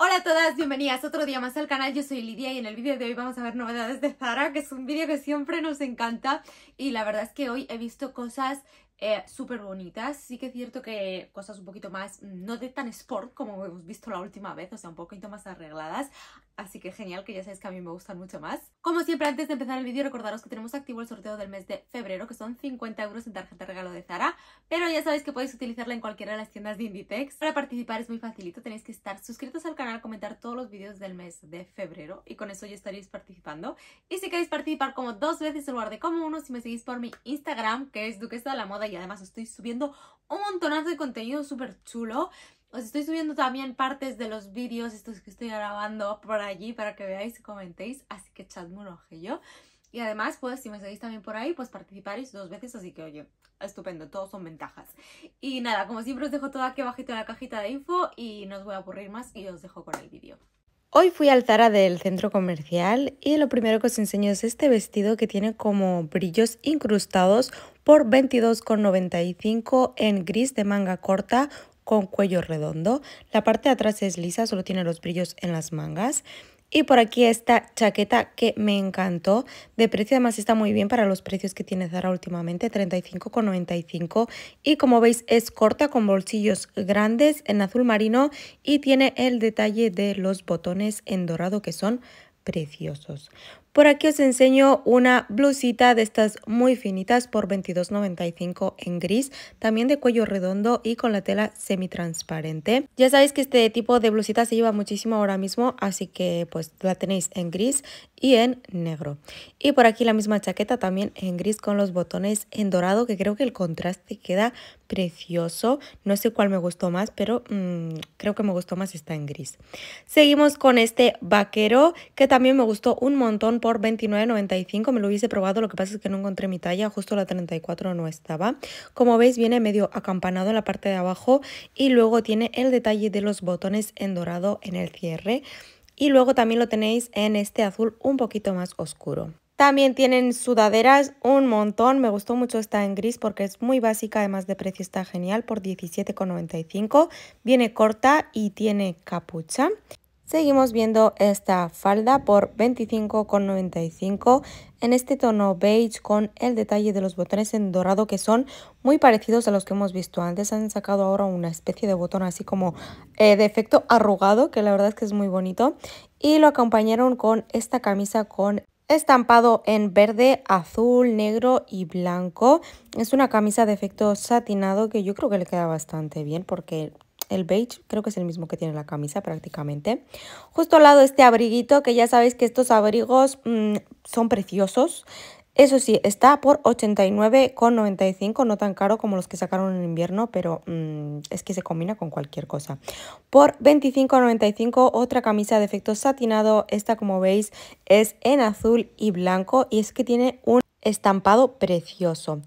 Hola a todas, bienvenidas otro día más al canal, yo soy Lidia y en el vídeo de hoy vamos a ver novedades de Zara, que es un vídeo que siempre nos encanta y la verdad es que hoy he visto cosas eh, súper bonitas. Sí que es cierto que cosas un poquito más, mm, no de tan sport como hemos visto la última vez, o sea, un poquito más arregladas. Así que genial, que ya sabéis que a mí me gustan mucho más. Como siempre, antes de empezar el vídeo, recordaros que tenemos activo el sorteo del mes de febrero, que son 50 euros en tarjeta regalo de Zara. Pero ya sabéis que podéis utilizarla en cualquiera de las tiendas de Inditex. Para participar es muy facilito, tenéis que estar suscritos al canal, comentar todos los vídeos del mes de febrero y con eso ya estaréis participando. Y si queréis participar como dos veces en lugar de como uno, si me seguís por mi Instagram, que es Duquesa de la Moda y además estoy subiendo un montonazo de contenido súper chulo. Os estoy subiendo también partes de los vídeos estos que estoy grabando por allí para que veáis y comentéis, así que echadme un yo Y además, pues si me seguís también por ahí, pues participaréis dos veces, así que oye, estupendo, todos son ventajas. Y nada, como siempre os dejo todo aquí abajito en la cajita de info y no os voy a aburrir más y os dejo con el vídeo. Hoy fui al Zara del centro comercial y lo primero que os enseño es este vestido que tiene como brillos incrustados por 22,95 en gris de manga corta con cuello redondo. La parte de atrás es lisa, solo tiene los brillos en las mangas. Y por aquí esta chaqueta que me encantó, de precio además está muy bien para los precios que tiene Zara últimamente, 35,95 y como veis es corta con bolsillos grandes en azul marino y tiene el detalle de los botones en dorado que son preciosos. Por aquí os enseño una blusita de estas muy finitas por $22.95 en gris, también de cuello redondo y con la tela semitransparente. Ya sabéis que este tipo de blusita se lleva muchísimo ahora mismo, así que pues la tenéis en gris y en negro. Y por aquí la misma chaqueta también en gris con los botones en dorado, que creo que el contraste queda precioso. No sé cuál me gustó más, pero mm, creo que me gustó más esta en gris. Seguimos con este vaquero, que también me gustó un montón por $29.95. Me lo hubiese probado, lo que pasa es que no encontré mi talla, justo la 34 no estaba. Como veis, viene medio acampanado en la parte de abajo y luego tiene el detalle de los botones en dorado en el cierre. Y luego también lo tenéis en este azul un poquito más oscuro. También tienen sudaderas un montón. Me gustó mucho esta en gris porque es muy básica, además de precio está genial por 17,95. Viene corta y tiene capucha. Seguimos viendo esta falda por 25,95 en este tono beige con el detalle de los botones en dorado que son muy parecidos a los que hemos visto antes. Han sacado ahora una especie de botón así como eh, de efecto arrugado que la verdad es que es muy bonito. Y lo acompañaron con esta camisa con estampado en verde, azul, negro y blanco. Es una camisa de efecto satinado que yo creo que le queda bastante bien porque el beige creo que es el mismo que tiene la camisa prácticamente. Justo al lado este abriguito que ya sabéis que estos abrigos mm, son preciosos. Eso sí, está por 89,95, no tan caro como los que sacaron en invierno, pero mm, es que se combina con cualquier cosa. Por 25,95 otra camisa de efecto satinado, esta como veis es en azul y blanco y es que tiene un estampado precioso.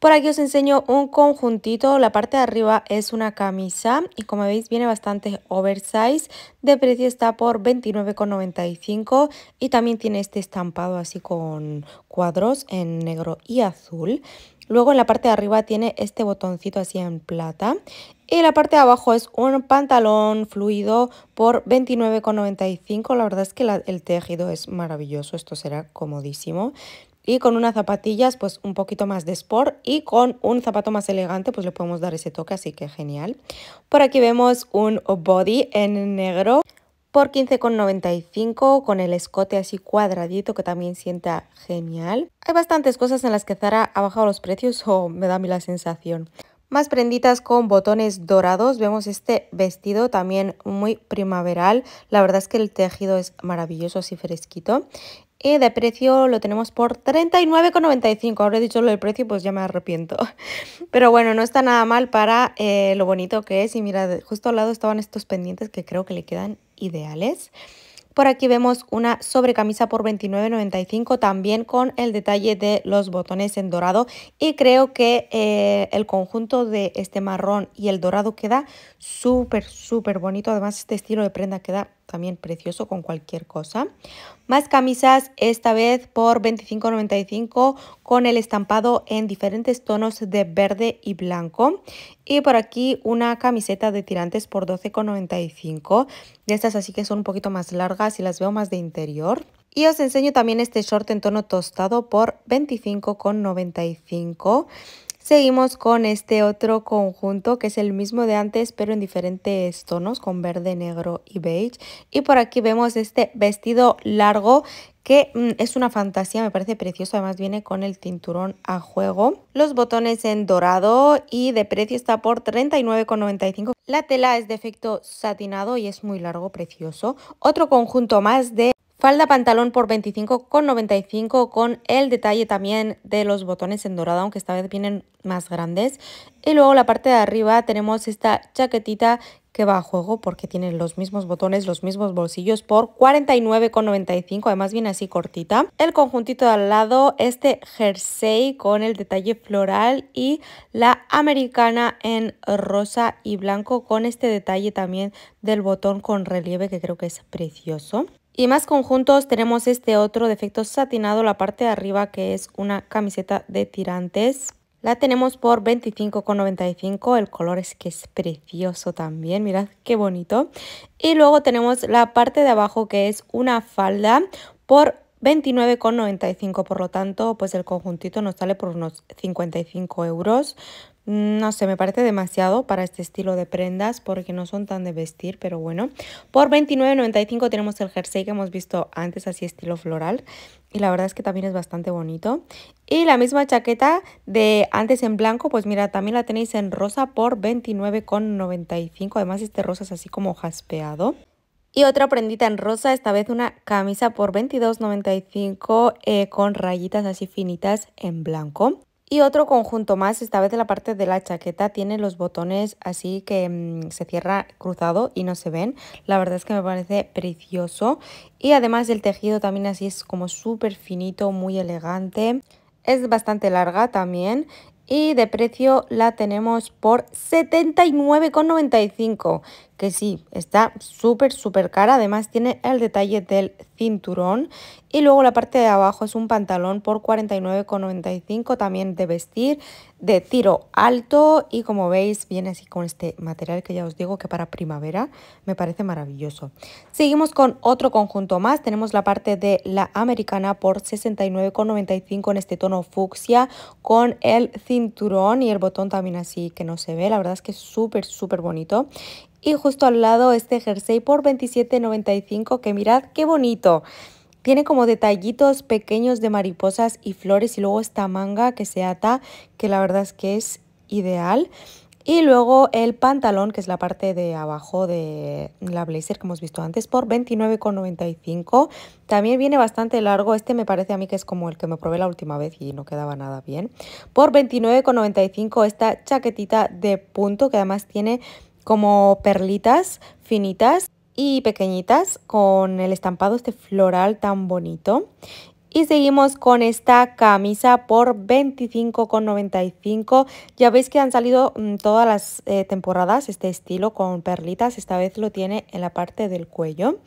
Por aquí os enseño un conjuntito, la parte de arriba es una camisa y como veis viene bastante oversize, de precio está por $29,95 y también tiene este estampado así con cuadros en negro y azul. Luego en la parte de arriba tiene este botoncito así en plata y la parte de abajo es un pantalón fluido por $29,95. La verdad es que el tejido es maravilloso, esto será comodísimo y con unas zapatillas pues un poquito más de sport y con un zapato más elegante pues le podemos dar ese toque, así que genial. Por aquí vemos un body en negro por 15,95 con el escote así cuadradito que también sienta genial. Hay bastantes cosas en las que Zara ha bajado los precios o me da a mí la sensación. Más prenditas con botones dorados. Vemos este vestido también muy primaveral. La verdad es que el tejido es maravilloso, así fresquito y de precio lo tenemos por 39,95. Ahora dicho lo del precio, pues ya me arrepiento. Pero bueno, no está nada mal para eh, lo bonito que es. Y mira, justo al lado estaban estos pendientes que creo que le quedan ideales. Por aquí vemos una sobrecamisa por $29.95 también con el detalle de los botones en dorado y creo que eh, el conjunto de este marrón y el dorado queda súper súper bonito. Además este estilo de prenda queda también precioso con cualquier cosa. Más camisas, esta vez por $25.95 con el estampado en diferentes tonos de verde y blanco. Y por aquí una camiseta de tirantes por $12.95. De estas así que son un poquito más largas y las veo más de interior. Y os enseño también este short en tono tostado por $25.95. Seguimos con este otro conjunto que es el mismo de antes pero en diferentes tonos con verde, negro y beige. Y por aquí vemos este vestido largo que mm, es una fantasía, me parece precioso, además viene con el cinturón a juego. Los botones en dorado y de precio está por 39,95. La tela es de efecto satinado y es muy largo, precioso. Otro conjunto más de Falda pantalón por 25,95 con el detalle también de los botones en dorado, aunque esta vez vienen más grandes. Y luego la parte de arriba tenemos esta chaquetita que va a juego porque tiene los mismos botones, los mismos bolsillos por 49,95, además viene así cortita. El conjuntito de al lado, este jersey con el detalle floral y la americana en rosa y blanco con este detalle también del botón con relieve que creo que es precioso. Y más conjuntos tenemos este otro de efecto satinado, la parte de arriba que es una camiseta de tirantes. La tenemos por 25,95, el color es que es precioso también, mirad qué bonito. Y luego tenemos la parte de abajo que es una falda por 29,95, por lo tanto pues el conjuntito nos sale por unos 55 euros no sé, me parece demasiado para este estilo de prendas porque no son tan de vestir, pero bueno. Por $29.95 tenemos el jersey que hemos visto antes, así estilo floral. Y la verdad es que también es bastante bonito. Y la misma chaqueta de antes en blanco, pues mira, también la tenéis en rosa por $29,95. Además este rosa es así como jaspeado. Y otra prendita en rosa, esta vez una camisa por $22.95 eh, con rayitas así finitas en blanco. Y otro conjunto más, esta vez de la parte de la chaqueta, tiene los botones así que mm, se cierra cruzado y no se ven. La verdad es que me parece precioso. Y además el tejido también así es como súper finito, muy elegante. Es bastante larga también y de precio la tenemos por 79,95 que sí, está súper, súper cara. Además tiene el detalle del cinturón y luego la parte de abajo es un pantalón por 49,95 también de vestir, de tiro alto y como veis viene así con este material que ya os digo que para primavera me parece maravilloso. Seguimos con otro conjunto más, tenemos la parte de la americana por 69,95 en este tono fucsia con el cinturón y el botón también así que no se ve, la verdad es que es súper súper bonito y justo al lado este jersey por $27.95 que mirad qué bonito. Tiene como detallitos pequeños de mariposas y flores y luego esta manga que se ata que la verdad es que es ideal. Y luego el pantalón, que es la parte de abajo de la blazer que hemos visto antes, por $29,95. También viene bastante largo. Este me parece a mí que es como el que me probé la última vez y no quedaba nada bien. Por $29,95 esta chaquetita de punto que además tiene como perlitas finitas y pequeñitas con el estampado este floral tan bonito. Y seguimos con esta camisa por 25,95. Ya veis que han salido mm, todas las eh, temporadas este estilo con perlitas. Esta vez lo tiene en la parte del cuello.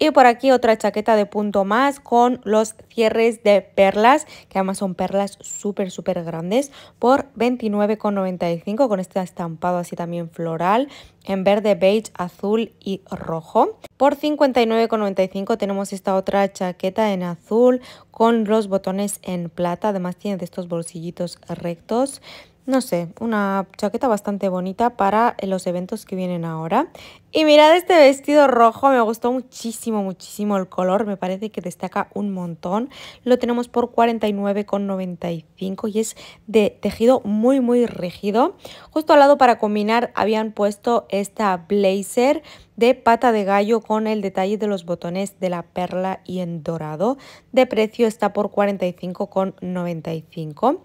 Y por aquí otra chaqueta de punto más con los cierres de perlas, que además son perlas súper, súper grandes, por 29,95 con este estampado así también floral en verde, beige, azul y rojo. Por 59,95 tenemos esta otra chaqueta en azul con los botones en plata. Además tiene de estos bolsillitos rectos no sé, una chaqueta bastante bonita para los eventos que vienen ahora. Y mirad este vestido rojo, me gustó muchísimo, muchísimo el color, me parece que destaca un montón. Lo tenemos por 49,95 y es de tejido muy, muy rígido. Justo al lado para combinar habían puesto esta blazer de pata de gallo con el detalle de los botones de la perla y en dorado. De precio está por 45,95.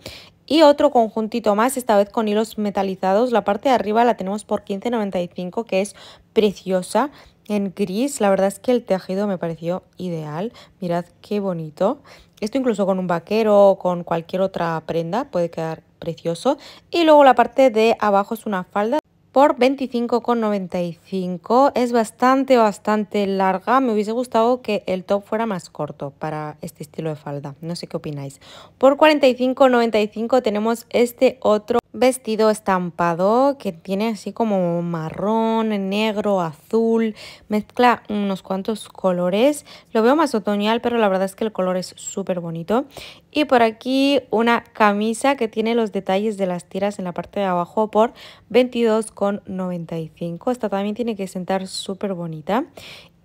Y otro conjuntito más, esta vez con hilos metalizados. La parte de arriba la tenemos por 15,95 que es preciosa en gris. La verdad es que el tejido me pareció ideal. Mirad qué bonito. Esto incluso con un vaquero o con cualquier otra prenda puede quedar precioso. Y luego la parte de abajo es una falda por 25,95. Es bastante, bastante larga. Me hubiese gustado que el top fuera más corto para este estilo de falda. No sé qué opináis. Por 45,95 tenemos este otro vestido estampado que tiene así como marrón, negro, azul, mezcla unos cuantos colores. Lo veo más otoñal, pero la verdad es que el color es súper bonito. Y por aquí una camisa que tiene los detalles de las tiras en la parte de abajo por 22,95. Esta también tiene que sentar súper bonita.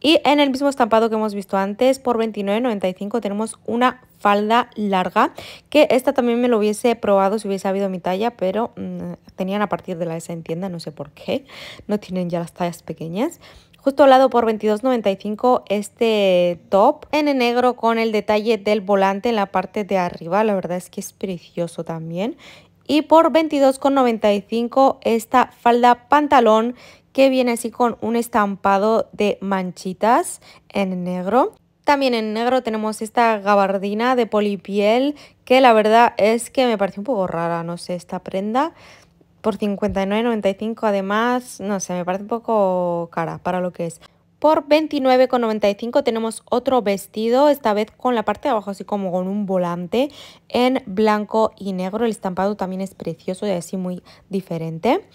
Y en el mismo estampado que hemos visto antes, por 29.95 tenemos una falda larga, que esta también me lo hubiese probado si hubiese habido mi talla, pero mm, tenían a partir de la esa en tienda, no sé por qué, no tienen ya las tallas pequeñas. Justo al lado por 22.95 este top en negro con el detalle del volante en la parte de arriba. La verdad es que es precioso también. Y por 22.95 esta falda pantalón que viene así con un estampado de manchitas en negro. También en negro tenemos esta gabardina de polipiel que la verdad es que me parece un poco rara, no sé, esta prenda. Por 59,95 además, no sé, me parece un poco cara para lo que es. Por 29,95 tenemos otro vestido, esta vez con la parte de abajo así como con un volante en blanco y negro. El estampado también es precioso y así muy diferente.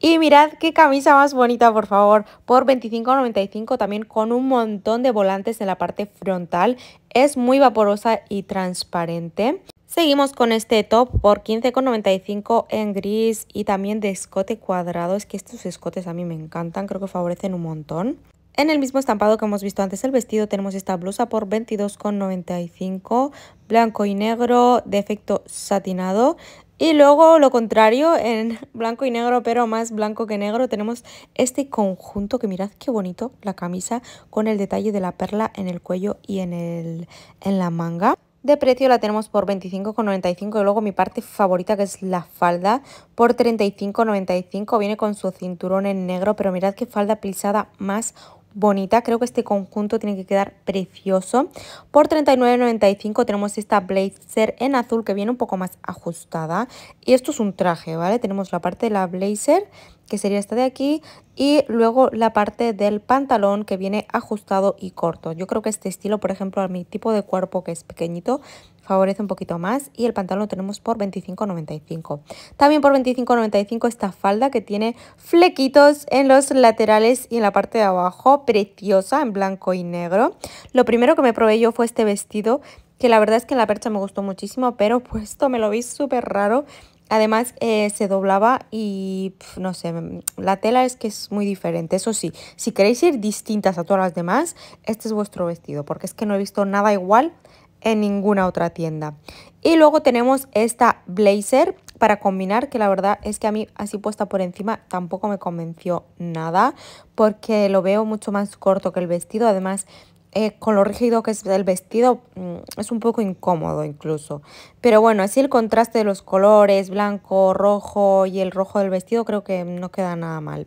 Y mirad qué camisa más bonita, por favor, por 25,95 también con un montón de volantes en la parte frontal. Es muy vaporosa y transparente. Seguimos con este top por 15,95 en gris y también de escote cuadrado. Es que estos escotes a mí me encantan, creo que favorecen un montón. En el mismo estampado que hemos visto antes el vestido tenemos esta blusa por 22,95, blanco y negro de efecto satinado. Y luego lo contrario, en blanco y negro, pero más blanco que negro, tenemos este conjunto que mirad qué bonito, la camisa con el detalle de la perla en el cuello y en, el, en la manga de precio la tenemos por 25,95 y luego mi parte favorita que es la falda por 35,95 viene con su cinturón en negro pero mirad qué falda pisada más bonita creo que este conjunto tiene que quedar precioso por 39,95 tenemos esta blazer en azul que viene un poco más ajustada y esto es un traje vale tenemos la parte de la blazer que sería esta de aquí, y luego la parte del pantalón que viene ajustado y corto. Yo creo que este estilo, por ejemplo, a mi tipo de cuerpo que es pequeñito, favorece un poquito más y el pantalón lo tenemos por 25.95. También por 25.95 esta falda que tiene flequitos en los laterales y en la parte de abajo, preciosa en blanco y negro. Lo primero que me probé yo fue este vestido que la verdad es que en la percha me gustó muchísimo, pero puesto me lo vi súper raro Además eh, se doblaba y no sé, la tela es que es muy diferente. Eso sí, si queréis ir distintas a todas las demás, este es vuestro vestido, porque es que no he visto nada igual en ninguna otra tienda. Y luego tenemos esta blazer para combinar, que la verdad es que a mí así puesta por encima tampoco me convenció nada, porque lo veo mucho más corto que el vestido. Además, eh, con lo rígido que es el vestido, mm, es un poco incómodo incluso. Pero bueno, así el contraste de los colores, blanco, rojo y el rojo del vestido, creo que no queda nada mal.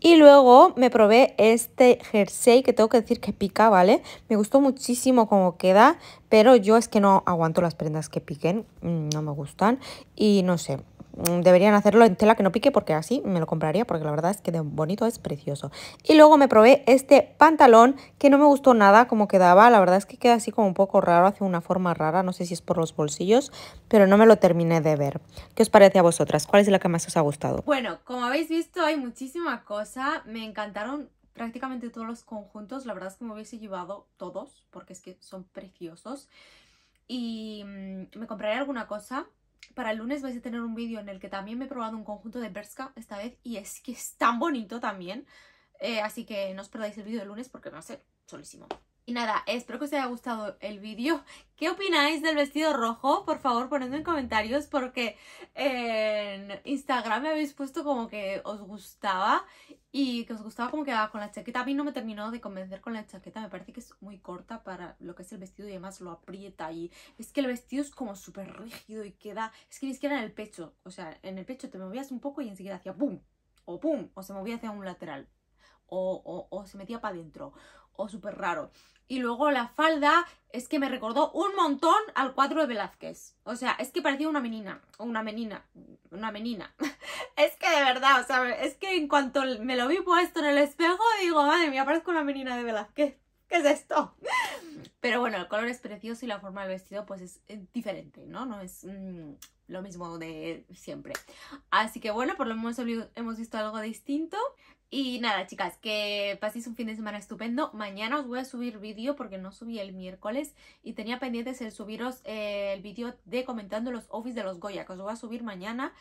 Y luego me probé este jersey que tengo que decir que pica, ¿vale? Me gustó muchísimo como queda, pero yo es que no aguanto las prendas que piquen, mm, no me gustan y no sé, Mm, deberían hacerlo en tela que no pique porque así me lo compraría porque la verdad es que de bonito es precioso. Y luego me probé este pantalón que no me gustó nada como quedaba, la verdad es que queda así como un poco raro, hace una forma rara, no sé si es por los bolsillos, pero no me lo terminé de ver. ¿Qué os parece a vosotras? ¿Cuál es la que más os ha gustado? Bueno, como habéis visto hay muchísima cosa, me encantaron prácticamente todos los conjuntos, la verdad es que me hubiese llevado todos porque es que son preciosos. Y mm, me compraré alguna cosa para el lunes vais a tener un vídeo en el que también me he probado un conjunto de Berska esta vez y es que es tan bonito también. Eh, así que no os perdáis el vídeo del lunes porque va a ser solísimo. Y nada, espero que os haya gustado el vídeo. ¿Qué opináis del vestido rojo? Por favor, ponedlo en comentarios porque en Instagram me habéis puesto como que os gustaba y que os gustaba como quedaba con la chaqueta. A mí no me terminó de convencer con la chaqueta, me parece que es muy corta para lo que es el vestido y además lo aprieta y es que el vestido es como súper rígido y queda... Es que ni siquiera en el pecho, o sea, en el pecho te movías un poco y enseguida hacía pum o pum o se movía hacia un lateral o, o se metía para adentro o súper raro. Y luego la falda es que me recordó un montón al cuadro de Velázquez. O sea, es que parecía una menina, o una menina, una menina. es que de verdad, o sea, es que en cuanto me lo vi puesto en el espejo, digo, madre mía, parezco una menina de Velázquez. ¿Qué es esto? Pero bueno, el color es precioso y la forma del vestido pues es diferente, ¿no? No es mm, lo mismo de siempre. Así que bueno, por lo menos hemos visto algo distinto. Y nada, chicas, que paséis un fin de semana estupendo. Mañana os voy a subir vídeo porque no subí el miércoles y tenía pendientes el subiros eh, el vídeo de comentando los office de los Goya, que os voy a subir mañana.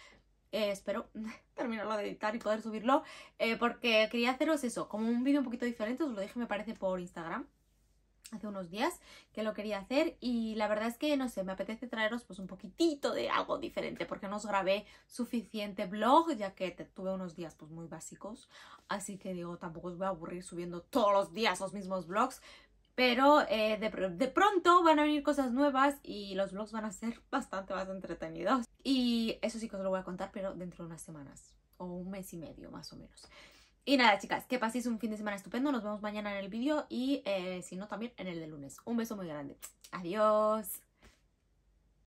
Eh, espero terminarlo de editar y poder subirlo eh, porque quería haceros eso, como un vídeo un poquito diferente, os lo dije me parece por Instagram hace unos días que lo quería hacer y la verdad es que no sé, me apetece traeros pues un poquitito de algo diferente porque no os grabé suficiente blog ya que tuve unos días pues muy básicos así que digo tampoco os voy a aburrir subiendo todos los días los mismos blogs pero eh, de, de, pronto van a venir cosas nuevas y los blogs van a ser bastante más entretenidos y eso sí que os lo voy a contar pero dentro de unas semanas o un mes y medio más o menos y nada, chicas, que paséis un fin de semana estupendo. Nos vemos mañana en el vídeo y eh, si no, también en el de lunes. Un beso muy grande. Adiós.